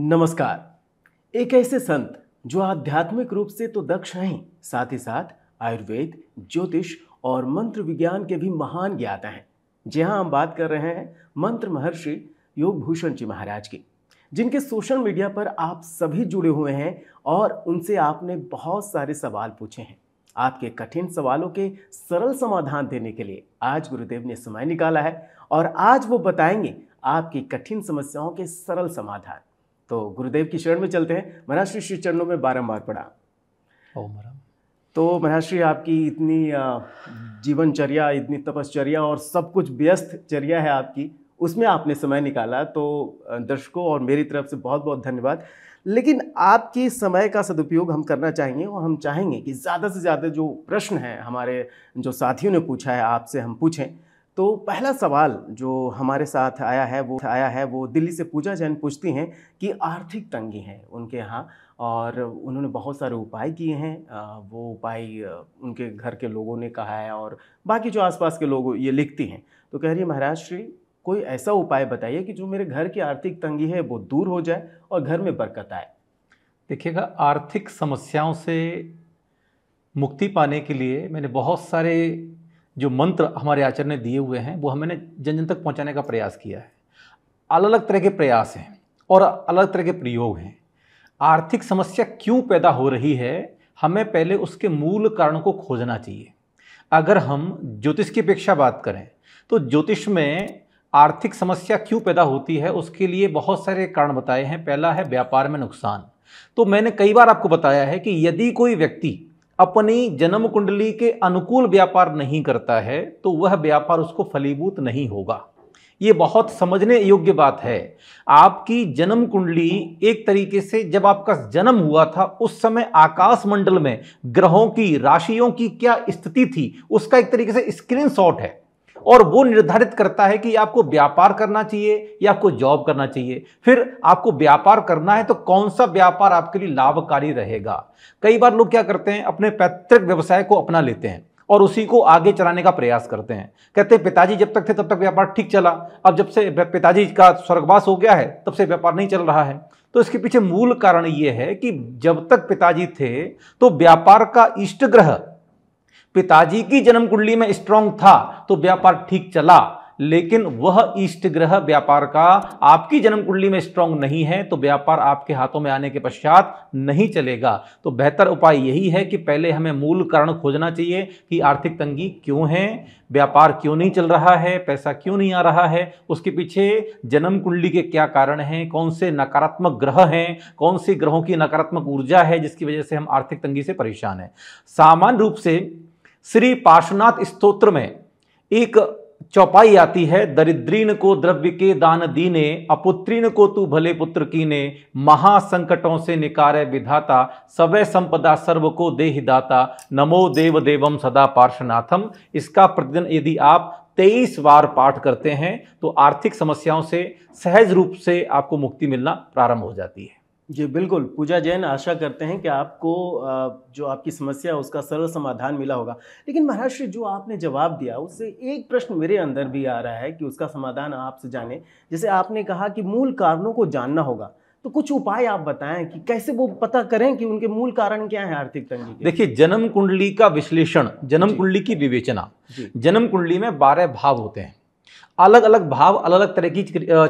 नमस्कार एक ऐसे संत जो आध्यात्मिक रूप से तो दक्ष हैं साथ ही साथ आयुर्वेद ज्योतिष और मंत्र विज्ञान के भी महान ज्ञाता हैं जी हाँ हम बात कर रहे हैं मंत्र महर्षि योग भूषण जी महाराज की जिनके सोशल मीडिया पर आप सभी जुड़े हुए हैं और उनसे आपने बहुत सारे सवाल पूछे हैं आपके कठिन सवालों के सरल समाधान देने के लिए आज गुरुदेव ने समय निकाला है और आज वो बताएंगे आपकी कठिन समस्याओं के सरल समाधान तो गुरुदेव की शरण में चलते हैं महाराष्ट्री श्री चरणों में बारम्बार पढ़ा पड़ा तो महाराष्ट्री आपकी इतनी जीवनचर्या इतनी तपश्चर्या और सब कुछ व्यस्त चर्या है आपकी उसमें आपने समय निकाला तो दर्शकों और मेरी तरफ से बहुत बहुत धन्यवाद लेकिन आपके समय का सदुपयोग हम करना चाहेंगे और हम चाहेंगे कि ज़्यादा से ज़्यादा जो प्रश्न हैं हमारे जो साथियों ने पूछा है आपसे हम पूछें तो पहला सवाल जो हमारे साथ आया है वो आया है वो दिल्ली से पूजा जैन पूछती हैं कि आर्थिक तंगी है उनके यहाँ और उन्होंने बहुत सारे उपाय किए हैं वो उपाय उनके घर के लोगों ने कहा है और बाकी जो आसपास के लोग ये लिखती हैं तो कह रही है महाराज श्री कोई ऐसा उपाय बताइए कि जो मेरे घर की आर्थिक तंगी है वो दूर हो जाए और घर में बरकत आए देखिएगा आर्थिक समस्याओं से मुक्ति पाने के लिए मैंने बहुत सारे जो मंत्र हमारे आचार्य ने दिए हुए हैं वो हमने जन जन तक पहुंचाने का प्रयास किया है अलग अलग तरह के प्रयास हैं और अलग तरह के प्रयोग हैं आर्थिक समस्या क्यों पैदा हो रही है हमें पहले उसके मूल कारण को खोजना चाहिए अगर हम ज्योतिष की अपेक्षा बात करें तो ज्योतिष में आर्थिक समस्या क्यों पैदा होती है उसके लिए बहुत सारे कारण बताए हैं पहला है व्यापार में नुकसान तो मैंने कई बार आपको बताया है कि यदि कोई व्यक्ति अपनी जन्म कुंडली के अनुकूल व्यापार नहीं करता है तो वह व्यापार उसको फलीभूत नहीं होगा ये बहुत समझने योग्य बात है आपकी जन्म कुंडली एक तरीके से जब आपका जन्म हुआ था उस समय आकाश मंडल में ग्रहों की राशियों की क्या स्थिति थी उसका एक तरीके से स्क्रीनशॉट है और वो निर्धारित करता है कि आपको व्यापार करना चाहिए या आपको जॉब करना चाहिए फिर आपको व्यापार करना है तो कौन सा व्यापार आपके लिए लाभकारी रहेगा कई बार लोग क्या करते हैं अपने पैतृक व्यवसाय को अपना लेते हैं और उसी को आगे चलाने का प्रयास करते हैं कहते हैं पिताजी जब तक थे तब तक व्यापार ठीक चला अब जब से पिताजी का स्वर्गवास हो गया है तब से व्यापार नहीं चल रहा है तो इसके पीछे मूल कारण ये है कि जब तक पिताजी थे तो व्यापार का इष्ट ग्रह पिताजी की जन्म कुंडली में स्ट्रांग था तो व्यापार ठीक चला लेकिन वह ईष्ट ग्रह व्यापार का आपकी जन्म कुंडली में स्ट्रांग नहीं है तो व्यापार आपके हाथों में आने के पश्चात नहीं चलेगा तो बेहतर उपाय यही है कि पहले हमें मूल कारण खोजना चाहिए कि आर्थिक तंगी क्यों है व्यापार क्यों नहीं चल रहा है पैसा क्यों नहीं आ रहा है उसके पीछे जन्म कुंडली के क्या कारण हैं कौन से नकारात्मक ग्रह हैं कौन से ग्रहों की नकारात्मक ऊर्जा है जिसकी वजह से हम आर्थिक तंगी से परेशान हैं सामान्य रूप से श्री पार्श्वनाथ स्त्रोत्र में एक चौपाई आती है दरिद्रीन को द्रव्य के दान दीने अपुत्रीन को तू भले पुत्र कीने महासंकटों से निकारे विधाता सवय संपदा सर्व को देहिदाता नमो देव देवम सदा पार्श्वनाथम इसका प्रतिदिन यदि आप तेईस बार पाठ करते हैं तो आर्थिक समस्याओं से सहज रूप से आपको मुक्ति मिलना प्रारंभ हो जाती है जी बिल्कुल पूजा जैन आशा करते हैं कि आपको जो आपकी समस्या है उसका सरल समाधान मिला होगा लेकिन महाराष्ट्र जो आपने जवाब दिया उससे एक प्रश्न मेरे अंदर भी आ रहा है कि उसका समाधान आपसे जाने जैसे आपने कहा कि मूल कारणों को जानना होगा तो कुछ उपाय आप बताएं कि कैसे वो पता करें कि उनके मूल कारण क्या है आर्थिक तंगी देखिए जन्म कुंडली का विश्लेषण जन्म कुंडली की विवेचना जन्म कुंडली में बारह भाव होते हैं अलग अलग भाव अलग अलग तरह की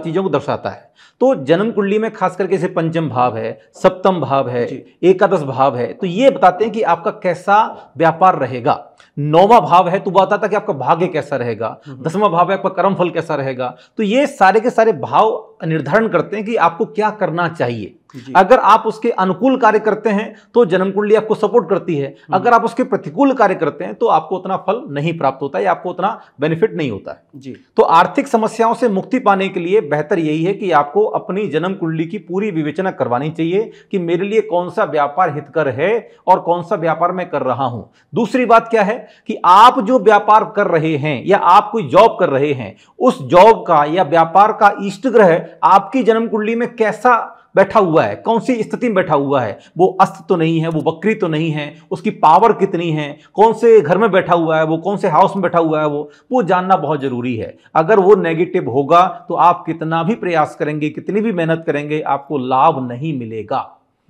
चीज़ों को दर्शाता है तो जन्म कुंडली में खास करके जैसे पंचम भाव है सप्तम भाव है एकादश भाव है तो ये बताते हैं कि आपका कैसा व्यापार रहेगा नौवा भाव है तो बताता कि आपका भाग्य कैसा रहेगा हम्म, हम्म। दसवां भाव है आपका कर्म फल कैसा रहेगा तो ये सारे के सारे भाव निर्धारण करते हैं कि आपको क्या करना चाहिए अगर आप उसके अनुकूल कार्य करते हैं तो जन्म कुंडली आपको सपोर्ट करती है हम्म। अगर आप उसके प्रतिकूल कार्य करते हैं तो आपको उतना फल नहीं प्राप्त होता है आपको उतना बेनिफिट नहीं होता है जी तो आर्थिक समस्याओं से मुक्ति पाने के लिए बेहतर यही है कि आपको अपनी जन्म कुंडली की पूरी विवेचना करवानी चाहिए कि मेरे लिए कौन सा व्यापार हितकर है और कौन सा व्यापार मैं कर रहा हूं दूसरी बात क्या है कि आप जो व्यापार कर रहे हैं या आप कोई जॉब कर रहे हैं उस जॉब का या व्यापार का इष्ट ग्रह आपकी जन्म कुंडली में कैसा बैठा हुआ है कौन सी स्थिति में बैठा हुआ है वो अस्त तो नहीं है वो बकरी तो नहीं है उसकी पावर कितनी है कौन से घर में बैठा हुआ है वो कौन से हाउस में बैठा हुआ है वो वो जानना बहुत ज़रूरी है अगर वो नेगेटिव होगा तो आप कितना भी प्रयास करेंगे कितनी भी मेहनत करेंगे आपको लाभ नहीं मिलेगा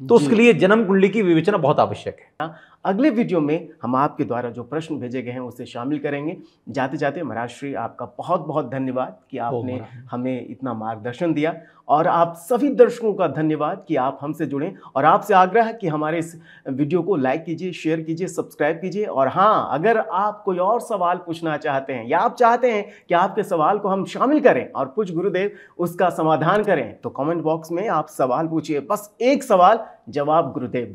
तो उसके लिए जन्म कुंडली की विवेचना बहुत आवश्यक है अगले वीडियो में हम आपके द्वारा जो प्रश्न भेजे गए हैं उसे शामिल करेंगे जाते जाते महाराज श्री आपका बहुत बहुत धन्यवाद कि आपने हमें इतना मार्गदर्शन दिया और आप सभी दर्शकों का धन्यवाद कि आप हमसे जुड़ें और आपसे आग्रह है कि हमारे इस वीडियो को लाइक कीजिए शेयर कीजिए सब्सक्राइब कीजिए और हाँ अगर आप कोई और सवाल पूछना चाहते हैं या आप चाहते हैं कि आपके सवाल को हम शामिल करें और कुछ गुरुदेव उसका समाधान करें तो कमेंट बॉक्स में आप सवाल पूछिए बस एक सवाल जवाब गुरुदेव दें